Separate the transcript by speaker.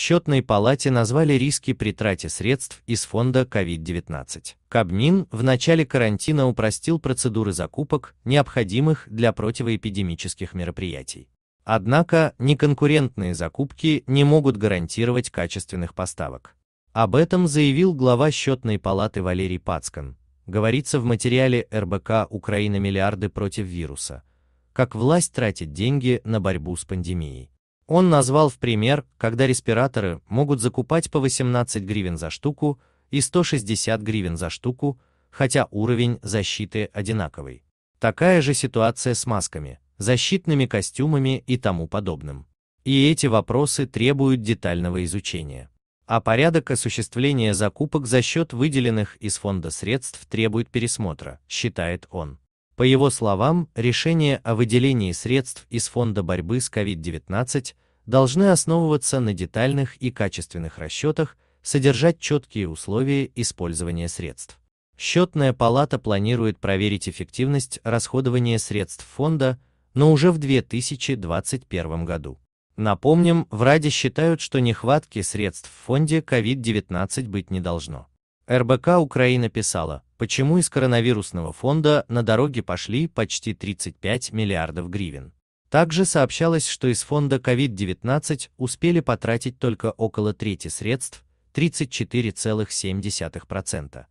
Speaker 1: счетной палате назвали риски при трате средств из фонда COVID-19. Кабмин в начале карантина упростил процедуры закупок, необходимых для противоэпидемических мероприятий. Однако неконкурентные закупки не могут гарантировать качественных поставок. Об этом заявил глава счетной палаты Валерий Пацкан. Говорится в материале РБК «Украина миллиарды против вируса», как власть тратит деньги на борьбу с пандемией. Он назвал в пример, когда респираторы могут закупать по 18 гривен за штуку и 160 гривен за штуку, хотя уровень защиты одинаковый. Такая же ситуация с масками, защитными костюмами и тому подобным. И эти вопросы требуют детального изучения. А порядок осуществления закупок за счет выделенных из фонда средств требует пересмотра, считает он. По его словам, решения о выделении средств из фонда борьбы с COVID-19 должны основываться на детальных и качественных расчетах, содержать четкие условия использования средств. Счетная палата планирует проверить эффективность расходования средств фонда, но уже в 2021 году. Напомним, в Раде считают, что нехватки средств в фонде COVID-19 быть не должно. РБК Украина писала, почему из коронавирусного фонда на дороги пошли почти 35 миллиардов гривен. Также сообщалось, что из фонда COVID-19 успели потратить только около трети средств, 34,7%.